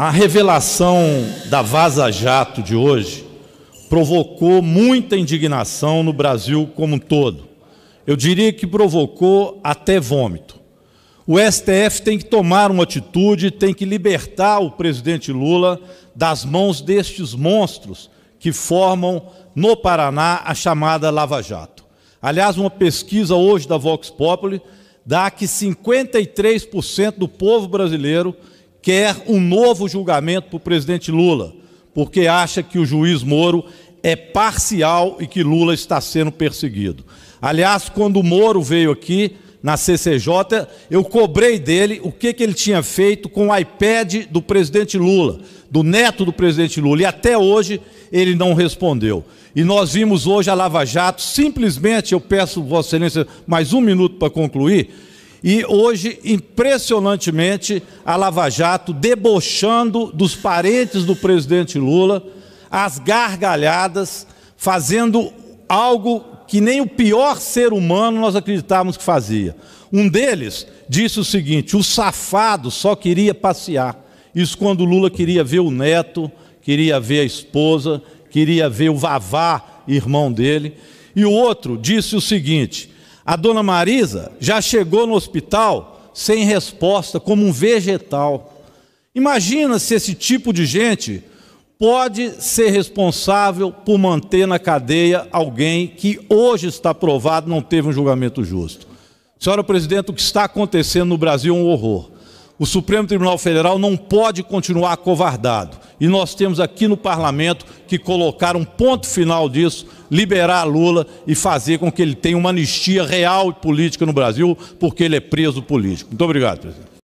A revelação da Vaza Jato de hoje provocou muita indignação no Brasil como um todo. Eu diria que provocou até vômito. O STF tem que tomar uma atitude, tem que libertar o presidente Lula das mãos destes monstros que formam no Paraná a chamada Lava Jato. Aliás, uma pesquisa hoje da Vox Populi dá que 53% do povo brasileiro quer um novo julgamento para o presidente Lula, porque acha que o juiz Moro é parcial e que Lula está sendo perseguido. Aliás, quando o Moro veio aqui na CCJ, eu cobrei dele o que, que ele tinha feito com o iPad do presidente Lula, do neto do presidente Lula, e até hoje ele não respondeu. E nós vimos hoje a Lava Jato, simplesmente, eu peço Vossa Excelência mais um minuto para concluir, e hoje, impressionantemente, a Lava Jato debochando dos parentes do presidente Lula, as gargalhadas, fazendo algo que nem o pior ser humano nós acreditávamos que fazia. Um deles disse o seguinte: o safado só queria passear. Isso quando Lula queria ver o neto, queria ver a esposa, queria ver o Vavá, irmão dele. E o outro disse o seguinte: a dona Marisa já chegou no hospital sem resposta, como um vegetal. Imagina se esse tipo de gente pode ser responsável por manter na cadeia alguém que hoje está provado não teve um julgamento justo. Senhora presidente, o que está acontecendo no Brasil é um horror. O Supremo Tribunal Federal não pode continuar acovardado. E nós temos aqui no parlamento que colocar um ponto final disso, liberar Lula e fazer com que ele tenha uma anistia real e política no Brasil, porque ele é preso político. Muito obrigado, presidente.